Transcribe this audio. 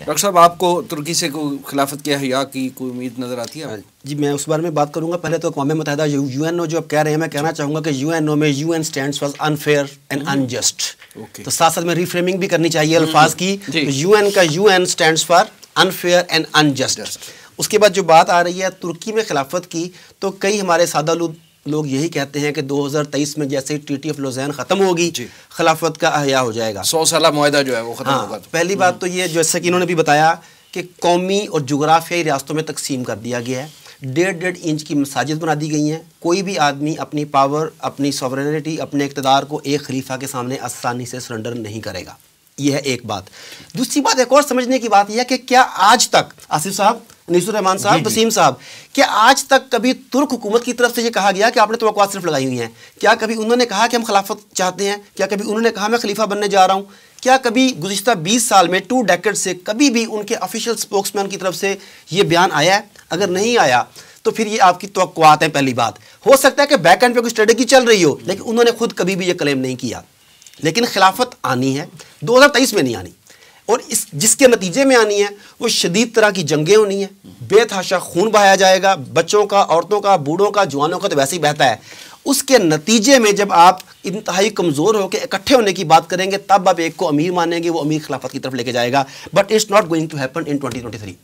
Doctor साहब आपको तुर्की से कोई खिलाफत के हया की कोई उम्मीद नज़र आती है हाँ जी मैं उस बारे में बात करूंगा पहले तो अकवा मुतहदा यू एन ओ जो आप कह रहे हैं मैं कहना चाहूंगा कि यू एन ओ में U N stand for unfair and unjust तो साथ साथ में रिफ्रेमिंग भी करनी चाहिए hmm. अल्फाज की यू एन तो का U N stand for unfair and unjust उसके बाद जो बात आ रही है तुर्की में खिलाफत की तो कई हमारे सादालू लोग यही कहते हैं कि 2023 में जैसे ही टी टी एफ लोजैन खत्म होगी खिलाफत का अहया हो जाएगा सौ साल माहा जो है वो खत्म हाँ, होगा तो। पहली बात तो ये जैसे कि इन्होंने भी बताया कि कौमी और जगराफियाई रियासतों में तकसीम कर दिया गया है डेढ़ डेढ़ इंच की मसाजिद बना दी गई हैं कोई भी आदमी अपनी पावर अपनी सॉवरनिटी अपने इकतदार को एक खलीफा के सामने आसानी से सरेंडर नहीं करेगा यह है एक बात दूसरी बात एक और समझने की बात यह है कि क्या आज तक आसिफ साहब नईसुर रहमान साहब वसीम साहब क्या आज तक कभी तुर्क हुकूमत की तरफ से ये कहा गया कि आपने तो सिर्फ लगाई हुई हैं क्या कभी उन्होंने कहा कि हम खिलाफत चाहते हैं क्या कभी उन्होंने कहा मैं खलीफा बनने जा रहा हूँ क्या कभी गुजशत बीस साल में टू डेकेड से कभी भी उनके ऑफिशियल स्पोक्समैन की तरफ से ये बयान आया है अगर नहीं आया तो फिर ये आपकी तोक़ात है पहली बात हो सकता है कि बैक एंड पे कोई स्ट्रेटेजी चल रही हो लेकिन उन्होंने खुद कभी भी ये क्लेम नहीं किया लेकिन खिलाफत आनी है तेईस में नहीं आनी और इस जिसके नतीजे में आनी है वो शदीद तरह की जंगें होनी है बेतहाशा खून बहाया जाएगा बच्चों का औरतों का बूढ़ों का जवानों का तो वैसे ही बहता है उसके नतीजे में जब आप इंतहाई कमज़ोर होकर इकट्ठे होने की बात करेंगे तब आप एक को अमीर मानेंगे वो अमीर खिलाफत की तरफ लेके जाएगा but it's not going to happen in twenty twenty three